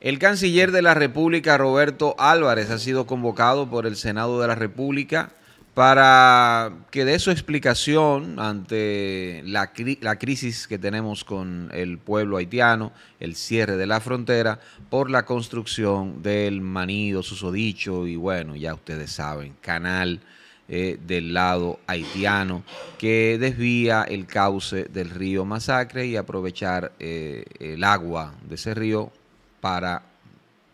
El canciller de la República, Roberto Álvarez, ha sido convocado por el Senado de la República para que dé su explicación ante la, crisis que tenemos con el pueblo haitiano, el cierre de la frontera por la construcción del manido susodicho y bueno, ya ustedes saben, canal eh, del lado haitiano que desvía el cauce del río Masacre y aprovechar eh, el agua de ese río para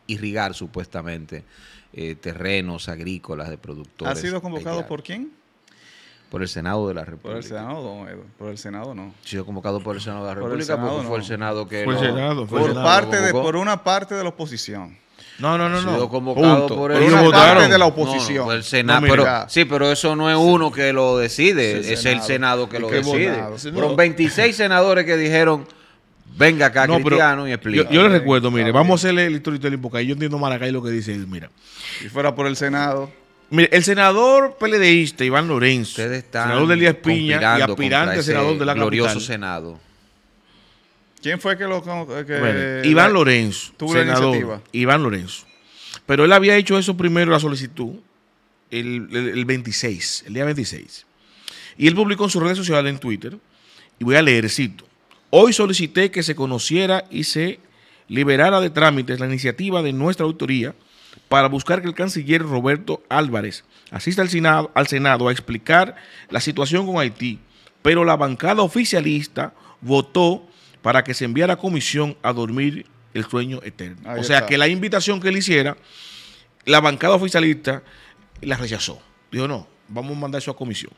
irrigar supuestamente eh, terrenos agrícolas de productores. ¿Ha sido convocado por quién? Por el Senado de la República. Eh, por el Senado, no. Ha sido convocado por el Senado de la República porque fue el Senado que. por, parte de, por una parte de la oposición. No, no, no, no. Sido convocado por el una parte de la oposición. el Senado, pero, sí, pero eso no es uno que lo decide, es el Senado que lo decide. Fueron 26 senadores que dijeron Venga acá, no, Cristiano, y explica. Yo, le recuerdo, mire, vamos a hacerle el historial porque ahí yo entiendo Maracay lo que dice mira. Si fuera por el Senado. Mire, el senador PLDista Iván Lorenzo, senador de Elías Piña y aspirante senador de la glorioso Senado. ¿Quién fue que lo eh, eh, Iván Lorenzo, senador, Iván Lorenzo. Pero él había hecho eso primero la solicitud el, 26, el día 26. Y él publicó en sus redes sociales en Twitter y voy a leer, cito. Hoy solicité que se conociera y se liberara de trámites la iniciativa de nuestra autoría para buscar que el canciller Roberto Álvarez asista al Senado, a explicar la situación con Haití, pero la bancada oficialista votó para que se enviara a comisión a dormir el sueño eterno. o sea que la invitación que le hiciera, la bancada oficialista la rechazó. Dijo, no, vamos a mandar eso a comisión.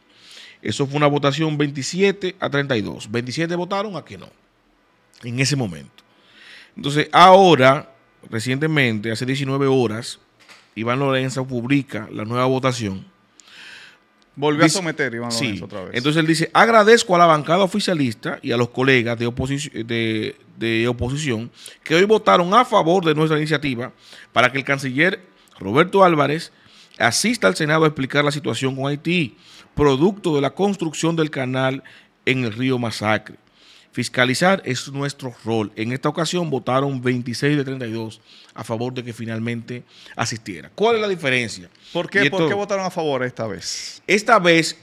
Eso fue una votación 27 a 32. 27 votaron a que no, en ese momento. Entonces, ahora, recientemente, hace 19 horas, Iván Lorenzo publica la nueva votación. Volvió a someter Iván Lorenzo otra vez. Entonces él dice, agradezco a la bancada oficialista y a los colegas de, de oposición que hoy votaron a favor de nuestra iniciativa para que el canciller Roberto Álvarez asista al Senado a explicar la situación con Haití, producto de la construcción del canal en el río Masacre. Fiscalizar es nuestro rol. En esta ocasión votaron 26 de 32 a favor de que finalmente asistiera. ¿Cuál es la diferencia? ¿Por qué, votaron a favor esta vez? Esta vez,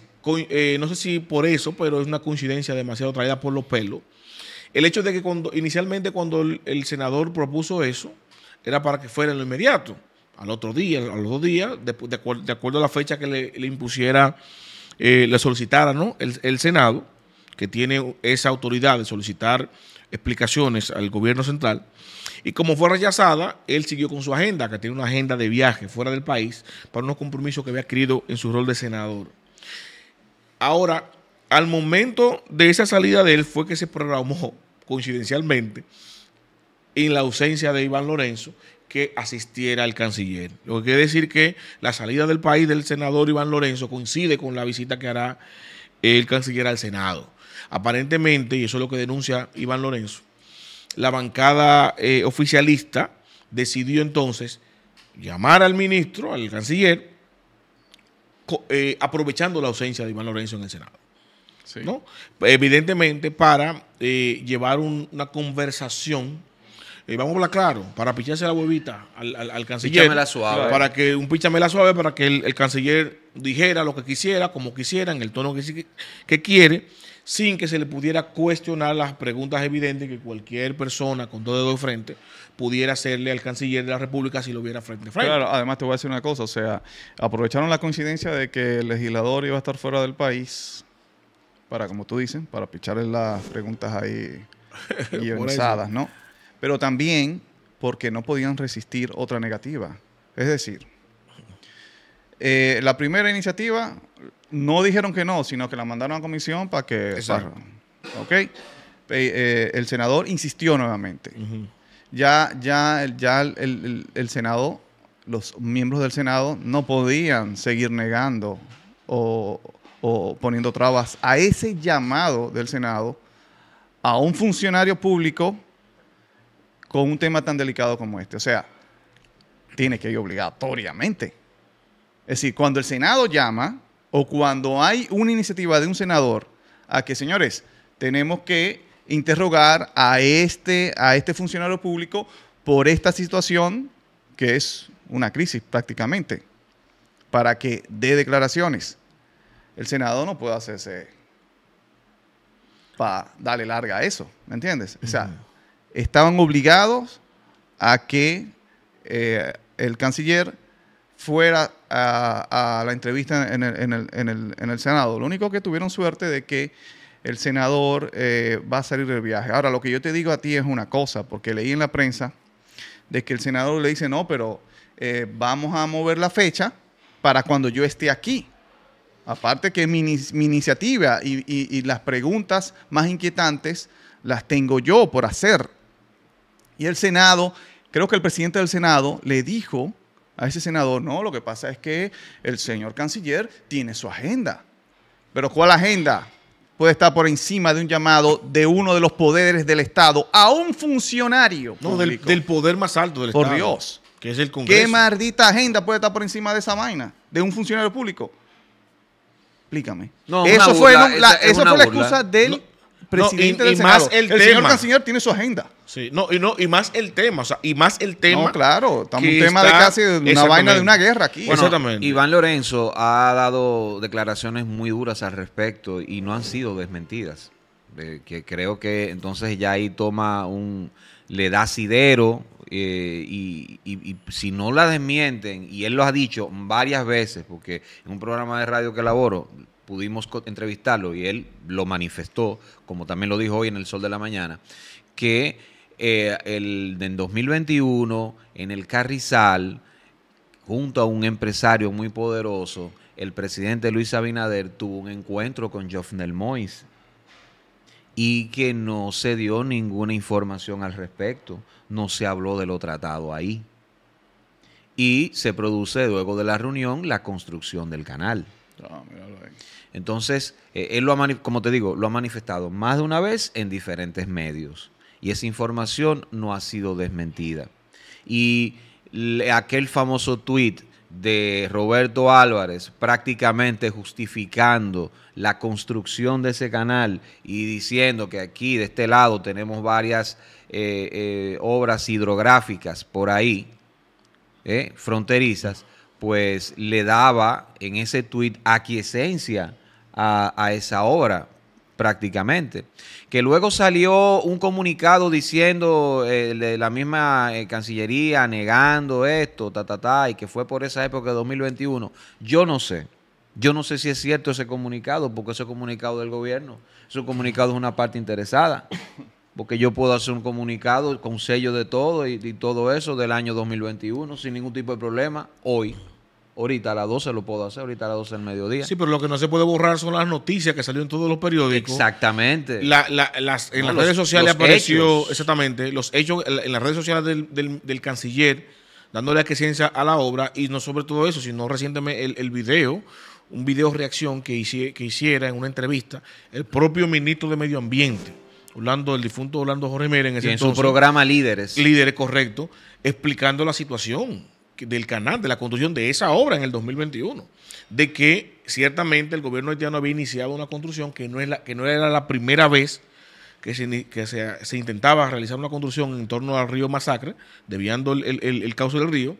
eh, no sé si por eso, pero es una coincidencia demasiado traída por los pelos. El hecho de que cuando, inicialmente cuando el, el senador propuso eso, era para que fuera en lo inmediato al otro día, a los dos días, de, acuerdo, a la fecha que le, impusiera, eh, le solicitara ¿no? el, el, Senado, que tiene esa autoridad de solicitar explicaciones al gobierno central. Y como fue rechazada, él siguió con su agenda, que tiene una agenda de viaje fuera del país para unos compromisos que había adquirido en su rol de senador. Ahora, al momento de esa salida de él fue que se programó coincidencialmente en la ausencia de Iván Lorenzo que asistiera al canciller. Lo que quiere decir que la salida del país del senador Iván Lorenzo coincide con la visita que hará el canciller al Senado. Aparentemente, y eso es lo que denuncia Iván Lorenzo, la bancada eh, oficialista decidió entonces llamar al ministro, al canciller, eh, aprovechando la ausencia de Iván Lorenzo en el Senado. Evidentemente para eh, llevar una conversación y eh, vamos a hablar claro, para picharse la huevita al, al, canciller. La suave. Para que un la suave, para que el, canciller dijera lo que quisiera, como quisiera, en el tono que, que quiere, sin que se le pudiera cuestionar las preguntas evidentes que cualquier persona con dos dedos de frente pudiera hacerle al canciller de la República si lo viera frente a frente. Claro, además te voy a decir una cosa, o sea, aprovecharon la coincidencia de que el legislador iba a estar fuera del país para, como tú dices, para picharle las preguntas ahí guionizadas, ¿no? pero también porque no podían resistir otra negativa. Es decir, eh, la primera iniciativa no dijeron que no, sino que la mandaron a comisión para que... Eh, eh, el senador insistió nuevamente. Ya, ya, ya el, el, el, Senado, los miembros del Senado no podían seguir negando o, o poniendo trabas a ese llamado del Senado a un funcionario público con un tema tan delicado como este. O sea, tiene que ir obligatoriamente. Es decir, cuando el Senado llama o cuando hay una iniciativa de un senador a que, señores, tenemos que interrogar a este, a este funcionario público por esta situación que es una crisis prácticamente, para que dé declaraciones. El Senado no puede hacerse para darle larga a eso, ¿me entiendes? O sea, estaban obligados a que eh, el canciller fuera a, la entrevista en el, Senado. Lo único que tuvieron suerte de que el senador eh, va a salir del viaje. Ahora, lo que yo te digo a ti es una cosa, porque leí en la prensa de que el senador le dice, no, pero eh, vamos a mover la fecha para cuando yo esté aquí. Aparte que mi, iniciativa y las preguntas más inquietantes las tengo yo por hacer. Y el Senado, creo que el presidente del Senado le dijo a ese senador, no, lo que pasa es que el señor canciller tiene su agenda. Pero ¿cuál agenda? puede estar por encima de un llamado de uno de los poderes del Estado a un funcionario. No, del, poder más alto del Estado. Por Dios. Que es el ¿Qué maldita agenda puede estar por encima de esa vaina? De un funcionario público. Explícame. eso fue, la, eso fue la excusa del presidente del Senado. el señor canciller tiene su agenda no, y no, y más el tema, o sea, y más el tema. No, claro, estamos un tema de casi una vaina de una guerra aquí. Iván Lorenzo ha dado declaraciones muy duras al respecto y no han sido desmentidas. que creo que entonces ya ahí toma un, le da sidero eh, y, y, y, si no la desmienten, y él lo ha dicho varias veces, porque en un programa de radio que elaboro pudimos entrevistarlo y él lo manifestó, como también lo dijo hoy en el Sol de la Mañana, que eh, en 2021, en el Carrizal, junto a un empresario muy poderoso, el presidente Luis Abinader tuvo un encuentro con Jofnel Mois y que no se dio ninguna información al respecto, no se habló de lo tratado ahí. Y se produce luego de la reunión la construcción del canal. Ah, Entonces, eh, él lo como te digo, lo ha manifestado más de una vez en diferentes medios y esa información no ha sido desmentida. Y aquel famoso tuit de Roberto Álvarez prácticamente justificando la construcción de ese canal y diciendo que aquí de este lado tenemos varias eh, eh, obras hidrográficas por ahí, eh, fronterizas, pues le daba en ese tuit aquiescencia a esa obra prácticamente. Que luego salió un comunicado diciendo eh, la misma eh, Cancillería negando esto, ta, y que fue por esa época de 2021. Yo no sé. Yo no sé si es cierto ese comunicado, porque ese comunicado del gobierno, ese comunicado es una parte interesada. Porque yo puedo hacer un comunicado con sello de todo y, y todo eso del año 2021 sin ningún tipo de problema hoy. Ahorita a las 12 lo puedo hacer, ahorita a las 12 del mediodía. Sí, pero lo que no se puede borrar son las noticias que salió en todos los periódicos. Exactamente. en las redes sociales apareció, exactamente, los hechos en las redes sociales del, del, del canciller, dándole ciencia a la obra, y no sobre todo eso, sino recientemente el, video, un video reacción que, hice, que hiciera en una entrevista el propio ministro de Medio Ambiente. Orlando, el difunto Orlando Jorge Mera en su programa Líderes. Líderes, correcto, explicando la situación del canal, de la construcción de esa obra en el 2021, de que ciertamente el gobierno haitiano había iniciado una construcción que no, es que no era la primera vez que, se, que se, intentaba realizar una construcción en torno al río Masacre, deviando el, el, cauce del río.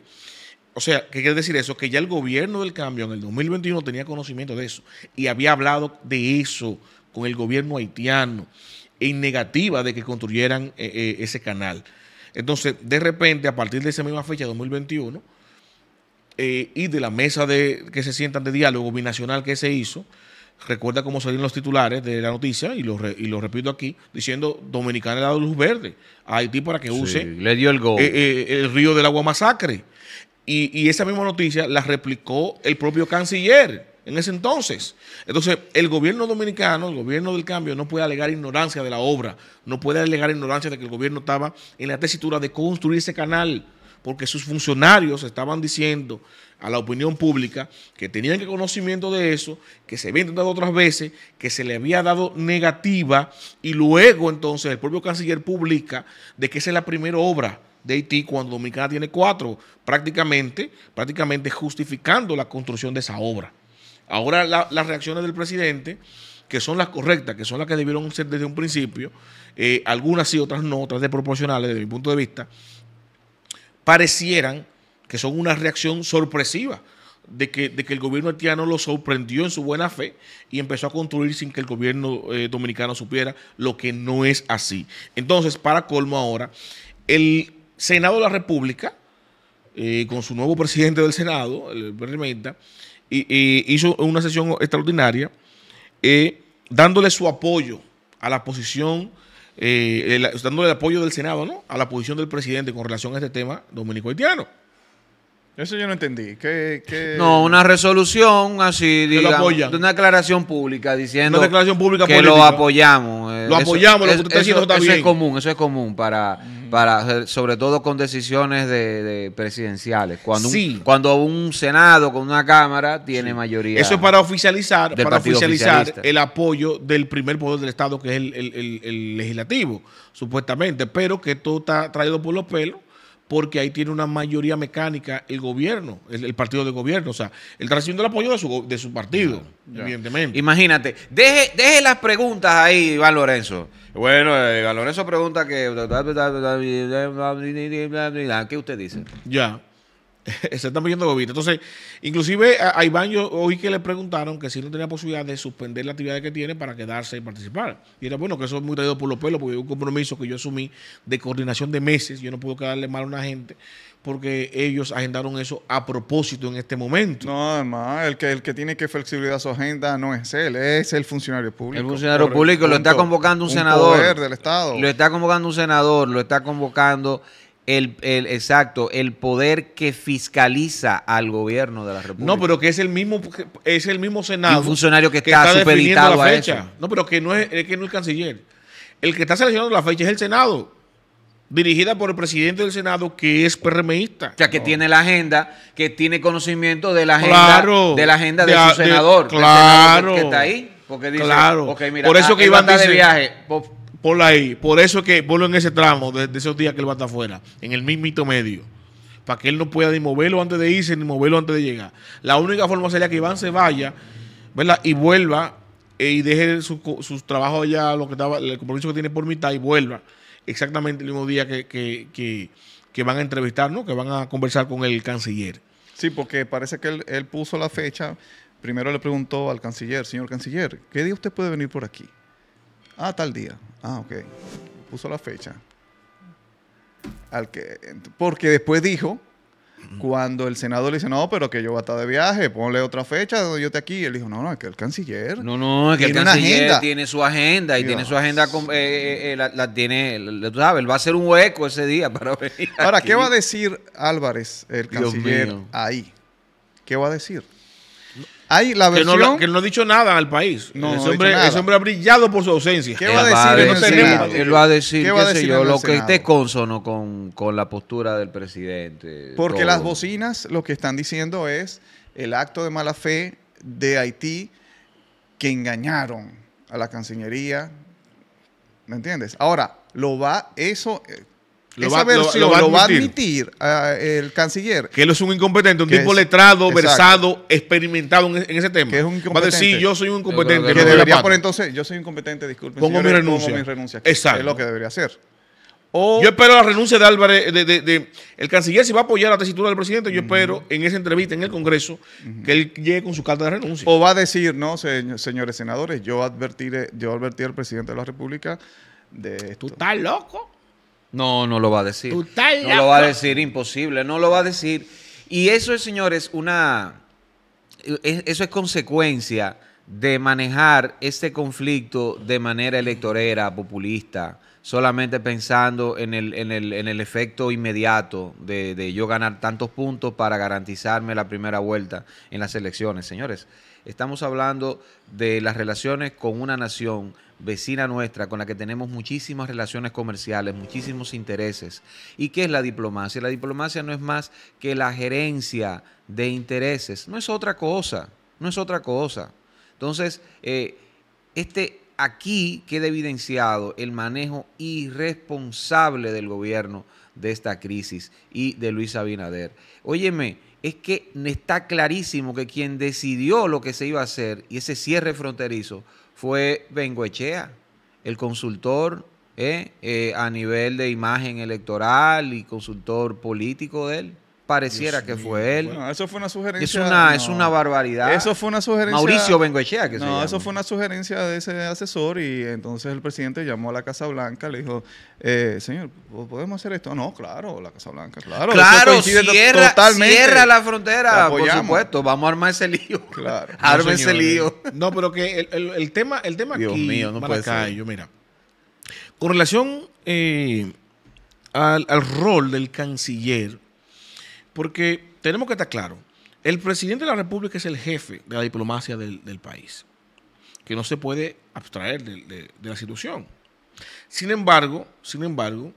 O sea, ¿qué quiere decir eso? Que ya el gobierno del cambio en el 2021 tenía conocimiento de eso y había hablado de eso con el gobierno haitiano en negativa de que construyeran eh, eh, ese canal. Entonces, de repente, a partir de esa misma fecha, 2021, eh, y de la mesa de, que se sientan de diálogo binacional que se hizo, recuerda cómo salieron los titulares de la noticia, y lo, repito aquí, diciendo, Dominicana le ha luz verde a Haití para que use eh, eh, el, río del agua masacre. Y, y esa misma noticia la replicó el propio canciller en ese entonces. Entonces, el gobierno dominicano, el gobierno del cambio, no puede alegar ignorancia de la obra, no puede alegar ignorancia de que el gobierno estaba en la tesitura de construir ese canal, porque sus funcionarios estaban diciendo a la opinión pública que tenían conocimiento de eso, que se había intentado otras veces, que se le había dado negativa, y luego entonces el propio canciller publica de que esa es la primera obra de Haití cuando Dominicana tiene cuatro, prácticamente, prácticamente justificando la construcción de esa obra. Ahora las reacciones del presidente, que son las correctas, que son las que debieron ser desde un principio, eh, algunas sí, otras no, otras desproporcionales desde mi punto de vista, parecieran que son una reacción sorpresiva de que, de que el gobierno haitiano lo sorprendió en su buena fe y empezó a construir sin que el gobierno eh, dominicano supiera lo que no es así. Entonces, para colmo ahora, el Senado de la República, eh, con su nuevo presidente del Senado, el Berrimenta, y, hizo una sesión extraordinaria eh, dándole su apoyo a la posición, eh, dándole el apoyo del Senado, ¿no? A la posición del presidente con relación a este tema dominico-haitiano. Eso yo no entendí. ¿Qué, No, una resolución así, digamos, de una declaración pública diciendo que lo apoyamos. Eh, lo apoyamos, lo que usted está diciendo Eso es común, eso es común para para sobre todo con decisiones de, presidenciales. Cuando, un, cuando un Senado con una Cámara tiene mayoría. Eso es para oficializar, para oficializar el apoyo del primer poder del Estado, que es el, el legislativo, supuestamente, pero que todo está traído por los pelos porque ahí tiene una mayoría mecánica el gobierno, el, partido de gobierno. O sea, él está recibiendo el apoyo de su, partido, evidentemente. Imagínate. Deje, las preguntas ahí, Iván Lorenzo. Bueno, Iván Lorenzo pregunta que... ¿Qué usted dice? Ya. se están pidiendo gobierno. Entonces, inclusive a, Iván yo oí que le preguntaron que si no tenía posibilidad de suspender la actividad que tiene para quedarse y participar. Y era bueno que eso es muy traído por los pelos, porque es un compromiso que yo asumí de coordinación de meses. Yo no puedo quedarle mal a una gente porque ellos agendaron eso a propósito en este momento. No, además, el que, el que tiene que flexibilizar su agenda no es él, es el funcionario público. El funcionario público lo está convocando un, un senador. Poder del Estado. Lo está convocando un senador, lo está convocando el, exacto, el poder que fiscaliza al gobierno de la República. No, pero que es el mismo, es el mismo Senado. Un funcionario que, está, supeditado fecha. eso. No, pero que no es, que no el canciller. El que está seleccionando la fecha es el Senado dirigida por el presidente del Senado que es PRMista. O sea, que tiene la agenda, que tiene conocimiento de la agenda de la agenda de, su senador, claro, que, está ahí, porque dice, claro. por eso ah, que que Iván dice, de viaje, pues, por eso que vuelvo en ese tramo de, esos días que él va a afuera, en el mismito medio. Para que él no pueda ni moverlo antes de irse, ni moverlo antes de llegar. La única forma sería que Iván se vaya, ¿verdad? Y vuelva eh, y deje sus su trabajos allá, lo que estaba, el compromiso que tiene por mitad y vuelva exactamente el mismo día que, que, van a entrevistar, ¿no? Que van a conversar con el canciller. Sí, porque parece que él, él puso la fecha. Primero le preguntó al canciller, señor canciller, ¿qué día usted puede venir por aquí? Ah, tal día. Ah, ok. Puso la fecha. Al que, porque después dijo, cuando el senador le dice, no, pero que yo voy a estar de viaje, ponle otra fecha, yo te aquí. Él dijo, no, no, es que el canciller. No, no, es que el canciller tiene su agenda y tiene su agenda, ah, con, eh, eh, eh, la, tiene, él va a hacer un hueco ese día para venir. Ahora, ¿qué va a decir Álvarez, el canciller, ahí? ¿Qué va a decir? la versión. Que no, no ha dicho nada al país. No, ese, hombre, ha brillado por su ausencia. ¿Qué va a decir? el no él qué, va yo, lo que esté consono con, la postura del presidente. Porque las bocinas lo que están diciendo es el acto de mala fe de Haití que engañaron a la Cancillería. ¿Me entiendes? Ahora, lo va, eso, eh, lo va, versión lo, va a admitir, el canciller. Que él es un incompetente, un tipo letrado, versado, experimentado en, e-, ese tema. Va a decir, yo soy un incompetente. Que debería por entonces, yo soy un incompetente, disculpen. Pongo mi renuncia. exacto. Es lo que debería hacer. yo espero la renuncia de Álvarez, de, el canciller si va a apoyar la tesitura del presidente, yo espero en esa entrevista en el Congreso que él llegue con su carta de renuncia. O va a decir, no, señores senadores, yo advertiré, yo advertí al presidente de la República de esto. ¿Tú estás loco? No, no lo va a decir. no lo va a decir, imposible, no lo va a decir. Y eso es, señores, una... E, eso es consecuencia de manejar este conflicto de manera electorera, populista, solamente pensando en el, en el, en el efecto inmediato de, de yo ganar tantos puntos para garantizarme la primera vuelta en las elecciones, señores. Estamos hablando de las relaciones con una nación vecina nuestra, con la que tenemos muchísimas relaciones comerciales, muchísimos intereses. ¿Y qué es la diplomacia? La diplomacia no es más que la gerencia de intereses, no es otra cosa, no es otra cosa. Entonces, eh, este, aquí queda evidenciado el manejo irresponsable del gobierno de esta crisis y de Luis Abinader. Óyeme, es que está clarísimo que quien decidió lo que se iba a hacer y ese cierre fronterizo fue Bengoechea, el consultor eh, eh, a nivel de imagen electoral y consultor político de él pareciera que fue él. eso fue una sugerencia. Es una, es una barbaridad. Eso fue una sugerencia. Mauricio Bengoechea, que No, eso fue una sugerencia de ese asesor y entonces el presidente llamó a la Casa Blanca, le dijo, eh, señor, ¿podemos hacer esto? No, claro, la Casa Blanca, claro. Claro, cierra, totalmente. cierra la frontera, por supuesto. Vamos a armar ese lío. Claro. ese lío. No, pero que el, el, tema, el tema Dios mío, no puede ser. Yo, mira, con relación eh, al, al rol del canciller, porque tenemos que estar claro, el presidente de la República es el jefe de la diplomacia del, país, que no se puede abstraer de, la situación. Sin embargo, sin embargo,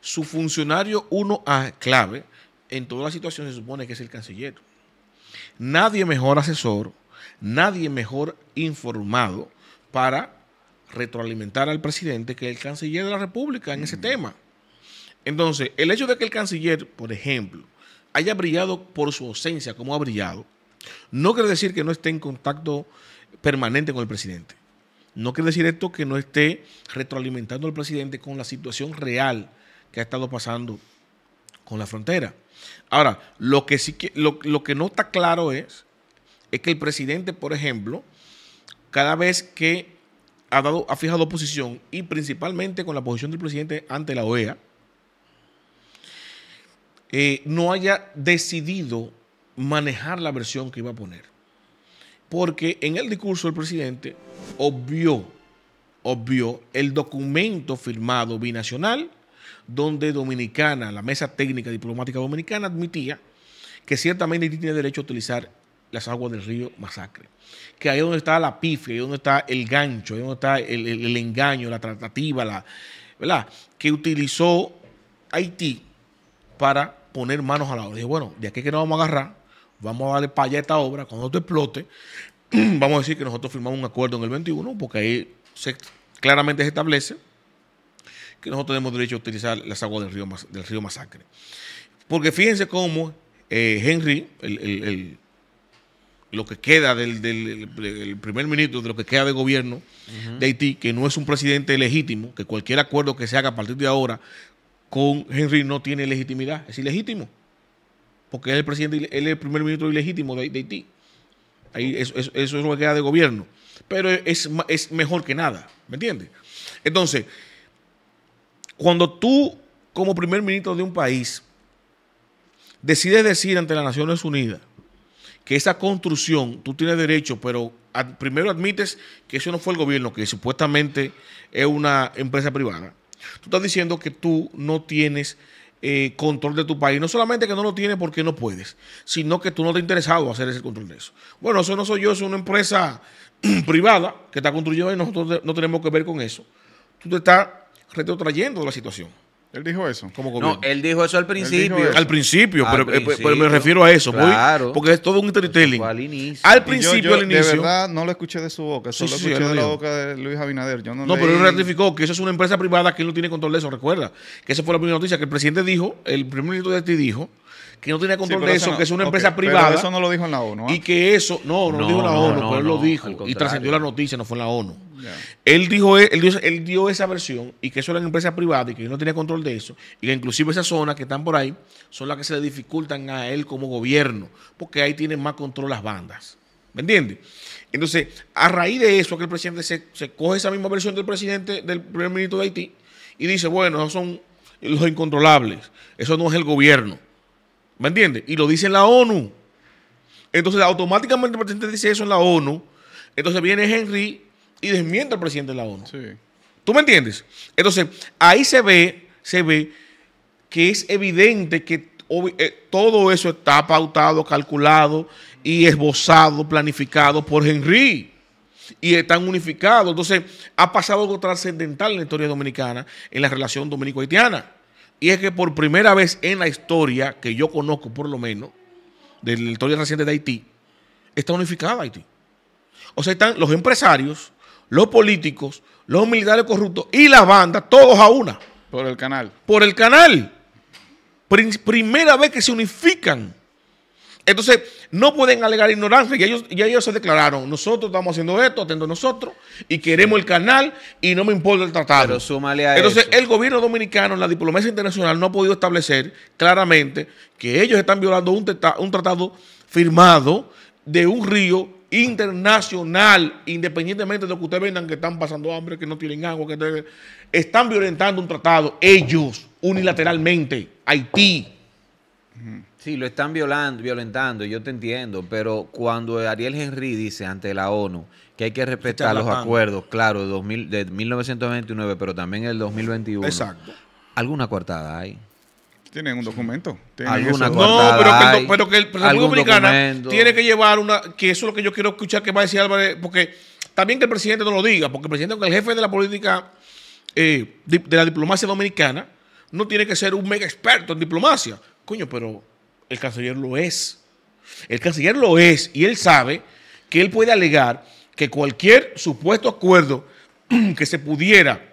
su funcionario uno a clave en toda la situación se supone que es el canciller. Nadie mejor asesor, nadie mejor informado para retroalimentar al presidente que el canciller de la República en ese mm. tema. Entonces, el hecho de que el canciller, por ejemplo, haya brillado por su ausencia, como ha brillado, no quiere decir que no esté en contacto permanente con el presidente. No quiere decir esto que no esté retroalimentando al presidente con la situación real que ha estado pasando con la frontera. Ahora, lo que, sí lo, que no está claro es, es que el presidente, por ejemplo, cada vez que ha, dado, ha fijado posición, y principalmente con la posición del presidente ante la OEA, eh, no haya decidido manejar la versión que iba a poner. Porque en el discurso del presidente obvió, el documento firmado binacional donde Dominicana, la Mesa Técnica Diplomática Dominicana, admitía que ciertamente Haití tiene derecho a utilizar las aguas del río Masacre. Que ahí es donde está la pifia, ahí es donde está el gancho, ahí es donde está el, engaño, la tratativa, la, ¿verdad? Que utilizó Haití para poner manos a la obra. Dije, bueno, de aquí que nos vamos a agarrar, vamos a darle para allá esta obra, cuando esto explote, vamos a decir que nosotros firmamos un acuerdo en el 21, porque ahí claramente se establece que nosotros tenemos derecho a utilizar las aguas del río, del río Masacre. Porque fíjense cómo eh, Henry, lo que queda del, del, primer ministro, de lo que queda de gobierno de Haití, que no es un presidente legítimo, que cualquier acuerdo que se haga a partir de ahora con Henry no tiene legitimidad. Es ilegítimo. Porque él es el presidente, el primer ministro ilegítimo de, Haití. Ahí eso, es lo que queda de gobierno. Pero es, mejor que nada. ¿Me entiendes? Entonces, cuando tú, como primer ministro de un país, decides decir ante las Naciones Unidas que esa construcción tú tienes derecho, pero primero admites que eso no fue el gobierno, que supuestamente es una empresa privada. Tú estás diciendo que tú no tienes eh, control de tu país. No solamente que no lo tienes porque no puedes, sino que tú no te has interesado hacer ese control de eso. Bueno, eso no soy yo, es una empresa privada que está construyendo y nosotros no tenemos que ver con eso. Tú te estás retrotrayendo de la situación. Él dijo eso. No, él dijo eso al principio. Al principio, eh, pues, pero, me refiero a eso. porque es todo un storytelling. Al inicio. Al principio, al inicio. De verdad, no lo escuché de su boca. Solo lo escuché de la boca de Luis Abinader. Yo no, pero él ratificó que eso es una empresa privada que él no tiene control de eso. Recuerda que esa fue la primera noticia que el presidente dijo, el primer ministro de este dijo que no tenía control de eso, que es una empresa privada. eso no lo dijo en la ONU. ¿ah? Y que eso, no, no, lo dijo en la ONU, pero él lo dijo y trascendió la noticia, no fue en la ONU. Él, dijo, e, él, dio, él dio esa versión y que eso era una empresa privada y que no tenía control de eso y que inclusive esas zonas que están por ahí son las que se le dificultan a él como gobierno porque ahí tienen más control las bandas. ¿Me entiendes? Entonces, a raíz de eso, que el presidente se, coge esa misma versión del presidente, del primer ministro de Haití, y dice, bueno, esos son los incontrolables, eso no es el gobierno. ¿Me entiendes? Y lo dice la ONU. Entonces, automáticamente el presidente dice eso en la ONU. Entonces viene Henry y desmiente al presidente de la ONU. ¿Tú me entiendes? Entonces, ahí se ve, se ve que es evidente que eh, todo eso está pautado, calculado y esbozado, planificado por Henry. Y están unificados. Entonces, ha pasado algo trascendental en la historia dominicana, en la relación dominico-haitiana. Y es que por primera vez en la historia, que yo conozco por lo menos, de la historia reciente de Haití, está unificada Haití. O sea, están los empresarios, los políticos, los militares corruptos y las bandas, todos a una. Por el canal. Por el canal. primera vez que se unifican entonces, no pueden alegar ignorancia. Ya ellos, ya ellos se declararon, nosotros estamos haciendo esto, a nosotros, y queremos el canal, y no me importa el tratado. Pero súmale Entonces, el gobierno dominicano, la diplomacia internacional, no ha podido establecer claramente que ellos están violando un, tratado firmado de un río internacional, independientemente de lo que ustedes vengan, que están pasando hambre, que no tienen agua, que están violentando un tratado, ellos, unilateralmente, Haití. Sí, lo están violando, violentando, yo te entiendo, pero cuando Ariel Henry dice ante la ONU que hay que respetar los acuerdos, claro, 2000, de 1929, pero también el 2021. Exacto. ¿Alguna coartada hay? Tienen un documento. ¿Alguna No, pero que, pero el presidente dominicano tiene que llevar una. Que eso es lo que yo quiero escuchar que va a decir Álvarez, porque también que el presidente no lo diga, porque el presidente, el jefe de la política, eh, de la diplomacia dominicana, no tiene que ser un mega experto en diplomacia. Coño, pero el canciller lo es. El canciller lo es y él sabe que él puede alegar que cualquier supuesto acuerdo que se pudiera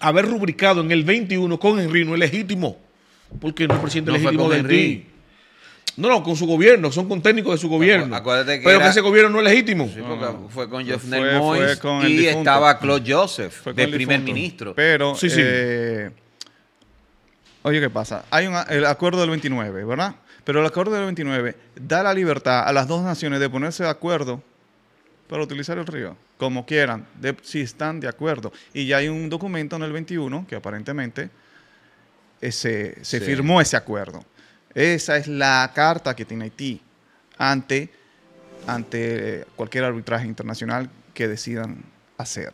haber rubricado en el 21 con Henry no es legítimo, porque no es presidente legítimo de Henry. No, no, con su gobierno, son con técnicos de su gobierno. pero que ese gobierno no es legítimo. fue con Jeff Moyes y estaba Claude Joseph, de primer ministro. Pero eh, Oye, ¿qué pasa? Hay un, el acuerdo del 29, ¿verdad? Pero el acuerdo del 29 da la libertad a las dos naciones de ponerse de acuerdo para utilizar el río, como quieran, si están de acuerdo. Y ya hay un documento en el 21 que aparentemente eh, se firmó ese acuerdo. Esa es la carta que tiene Haití ante, ante cualquier arbitraje internacional que decidan hacer.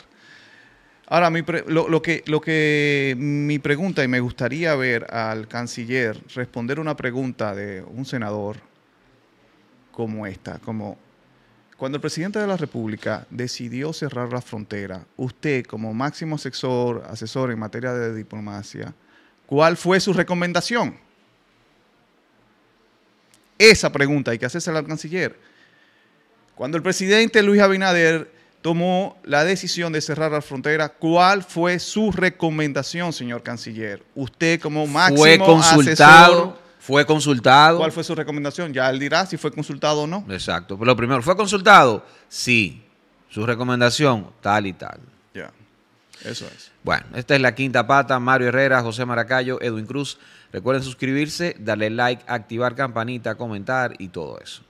Ahora, mi lo, que, lo que mi pregunta, y me gustaría ver al canciller responder una pregunta de un senador como esta, como cuando el presidente de la República decidió cerrar la frontera, usted como máximo asesor, en materia de diplomacia, ¿cuál fue su recomendación? Esa pregunta hay que hacerse al canciller. Cuando el presidente Luis Abinader tomó la decisión de cerrar la frontera, ¿cuál fue su recomendación, señor canciller? Usted como máximo fue consultado, fue consultado. ¿Cuál fue su recomendación? Ya él dirá si fue consultado o no. Exacto. Pero lo primero, ¿fue consultado? Sí. Su recomendación, tal y tal. Ya. Eso es. Bueno, esta es la quinta pata. Mario Herrera, José Maracayo, Edwin Cruz. Recuerden suscribirse, darle like, activar campanita, comentar y todo eso.